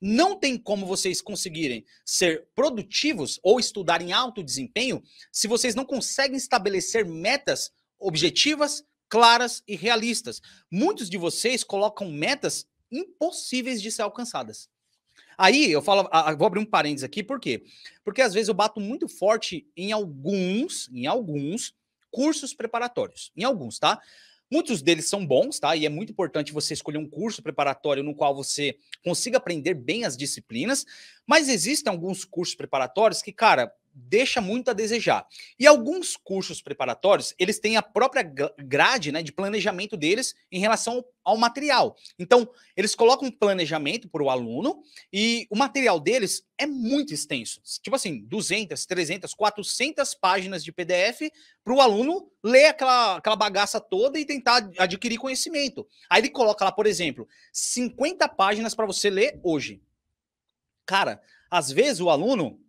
Não tem como vocês conseguirem ser produtivos ou estudar em alto desempenho se vocês não conseguem estabelecer metas objetivas, claras e realistas. Muitos de vocês colocam metas impossíveis de ser alcançadas. Aí eu falo, ah, vou abrir um parênteses aqui, por quê? Porque às vezes eu bato muito forte em alguns, em alguns cursos preparatórios, em alguns, tá? Muitos deles são bons, tá? E é muito importante você escolher um curso preparatório no qual você consiga aprender bem as disciplinas, mas existem alguns cursos preparatórios que, cara, deixa muito a desejar. E alguns cursos preparatórios, eles têm a própria grade né, de planejamento deles em relação ao material. Então, eles colocam um planejamento para o aluno e o material deles é muito extenso. Tipo assim, 200, 300, 400 páginas de PDF para o aluno ler aquela, aquela bagaça toda e tentar adquirir conhecimento. Aí ele coloca lá, por exemplo, 50 páginas para você ler hoje. Cara, às vezes o aluno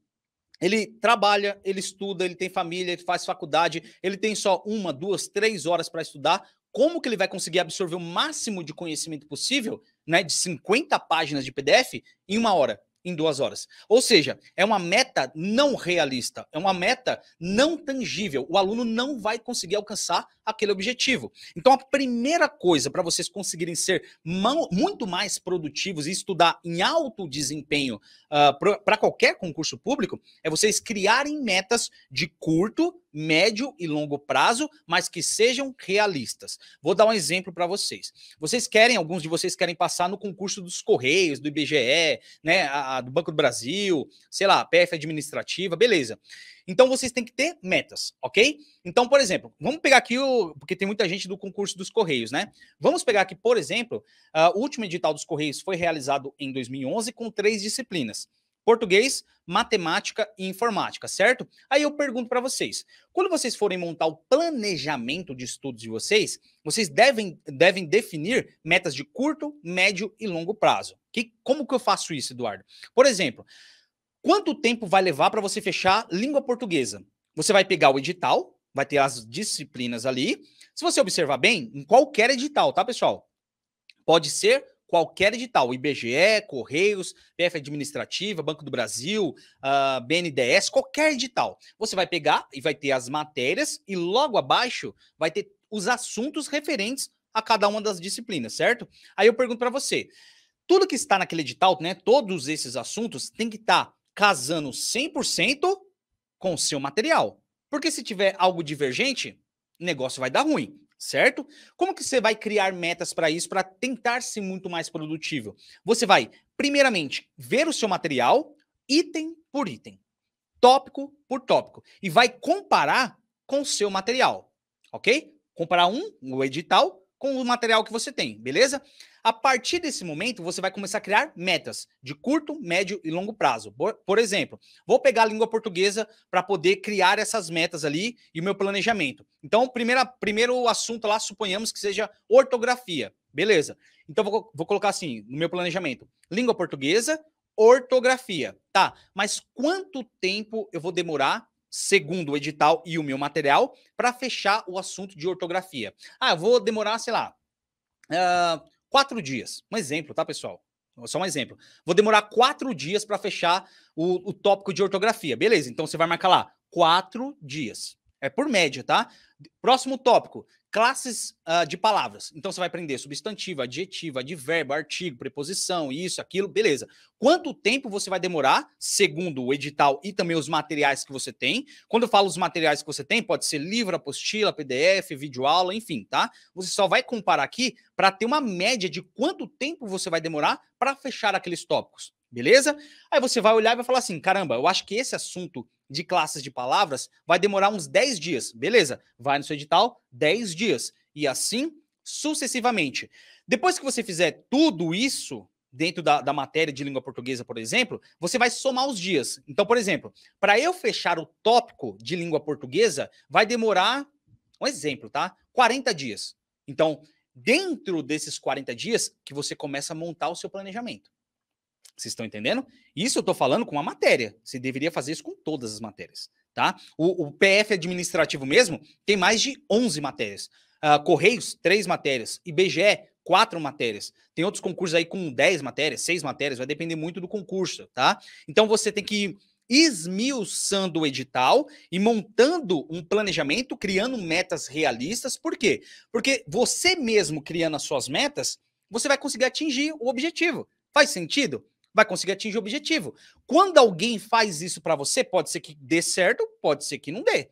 ele trabalha, ele estuda, ele tem família, ele faz faculdade, ele tem só uma, duas, três horas para estudar. Como que ele vai conseguir absorver o máximo de conhecimento possível, né, de 50 páginas de PDF, em uma hora? em duas horas. Ou seja, é uma meta não realista, é uma meta não tangível. O aluno não vai conseguir alcançar aquele objetivo. Então, a primeira coisa para vocês conseguirem ser muito mais produtivos e estudar em alto desempenho uh, ah, para qualquer concurso público é vocês criarem metas de curto, médio e longo prazo, mas que sejam realistas. Vou dar um exemplo para vocês. Vocês querem, alguns de vocês querem passar no concurso dos Correios, do IBGE, né, a, a, do Banco do Brasil, sei lá, PF administrativa, beleza. Então vocês têm que ter metas, ok? Então, por exemplo, vamos pegar aqui o. Porque tem muita gente do concurso dos Correios, né? Vamos pegar aqui, por exemplo, uh, o último edital dos Correios foi realizado em 2011 com três disciplinas português, matemática e informática, certo? Aí eu pergunto para vocês: quando vocês forem montar o planejamento de estudos de vocês, vocês devem, devem definir metas de curto, médio e longo prazo. Que, como que eu faço isso, Eduardo? Por exemplo, quanto tempo vai levar para você fechar língua portuguesa? Você vai pegar o edital, vai ter as disciplinas ali. Se você observar bem, em qualquer edital, tá, pessoal? Pode ser qualquer edital, IBGE, Correios, PF Administrativa, Banco do Brasil, uh, ah, BNDES, qualquer edital. Você vai pegar e vai ter as matérias e logo abaixo vai ter os assuntos referentes a cada uma das disciplinas, certo? Aí eu pergunto para você, tudo que está naquele edital, né, todos esses assuntos tem que estar tá casando 100% com o seu material. Porque se tiver algo divergente, o negócio vai dar ruim certo? Como que você vai criar metas para isso, para tentar ser muito mais produtivo? Você vai, primeiramente, ver o seu material, item por item, tópico por tópico, e vai comparar com o seu material, ok? Comparar um, o edital, com o material que você tem, beleza? A partir desse momento, você vai começar a criar metas de curto, médio e longo prazo. Por, exemplo, vou pegar a língua portuguesa para poder criar essas metas ali e o meu planejamento. Então, primeira, primeiro assunto lá, suponhamos que seja ortografia, beleza? Então, vou, vou colocar assim no meu planejamento: língua portuguesa, ortografia. Tá, mas quanto tempo eu vou demorar segundo o edital e o meu material, para fechar o assunto de ortografia. Ah, vou demorar, sei lá, uh, quatro dias. Um exemplo, tá, pessoal? Só um exemplo. Vou demorar quatro dias para fechar o, o tópico de ortografia. Beleza, então você vai marcar lá quatro dias. É por média, tá? Próximo tópico: classes uh, de palavras. Então você vai aprender substantivo, adjetivo, adverbo, artigo, preposição, isso, aquilo, beleza. Quanto tempo você vai demorar, segundo o edital e também os materiais que você tem? Quando eu falo os materiais que você tem, pode ser livro, apostila, PDF, vídeo aula, enfim, tá? Você só vai comparar aqui para ter uma média de quanto tempo você vai demorar para fechar aqueles tópicos. Beleza? Aí você vai olhar e vai falar assim: caramba, eu acho que esse assunto de classes de palavras vai demorar uns 10 dias. Beleza, vai no seu edital, 10 dias. E assim sucessivamente. Depois que você fizer tudo isso, dentro da, da, matéria de língua portuguesa, por exemplo, você vai somar os dias. Então, por exemplo, para eu fechar o tópico de língua portuguesa, vai demorar, um exemplo, tá? 40 dias. Então, dentro desses 40 dias que você começa a montar o seu planejamento. Vocês estão entendendo? Isso eu estou falando com uma matéria. Você deveria fazer isso com todas as matérias, tá? O, o PF administrativo mesmo tem mais de 11 matérias. Uh, Correios, três matérias. IBGE, quatro matérias. Tem outros concursos aí com 10 matérias, seis matérias, vai depender muito do concurso, tá? Então você tem que ir esmiuçando o edital e montando um planejamento, criando metas realistas. Por quê? Porque você mesmo criando as suas metas, você vai conseguir atingir o objetivo. Faz sentido? vai conseguir atingir o objetivo. Quando alguém faz isso para você, pode ser que dê certo, pode ser que não dê.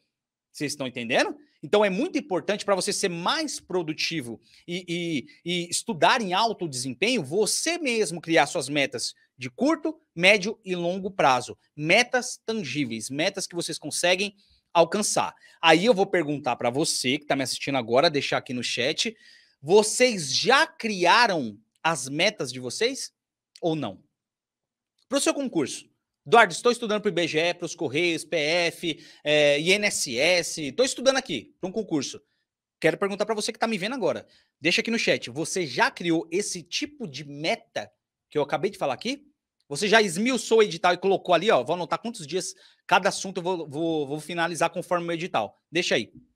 Vocês estão entendendo? Então é muito importante para você ser mais produtivo e, e, e, estudar em alto desempenho, você mesmo criar suas metas de curto, médio e longo prazo. Metas tangíveis, metas que vocês conseguem alcançar. Aí eu vou perguntar para você que está me assistindo agora, deixar aqui no chat, vocês já criaram as metas de vocês ou não? Para o seu concurso, Eduardo, estou estudando para o IBGE, para os Correios, PF, é, INSS, estou estudando aqui para um concurso. Quero perguntar para você que está me vendo agora. Deixa aqui no chat. Você já criou esse tipo de meta que eu acabei de falar aqui? Você já esmiuçou o edital e colocou ali, ó. Vou anotar quantos dias cada assunto eu vou, vou, vou finalizar conforme o meu edital. Deixa aí.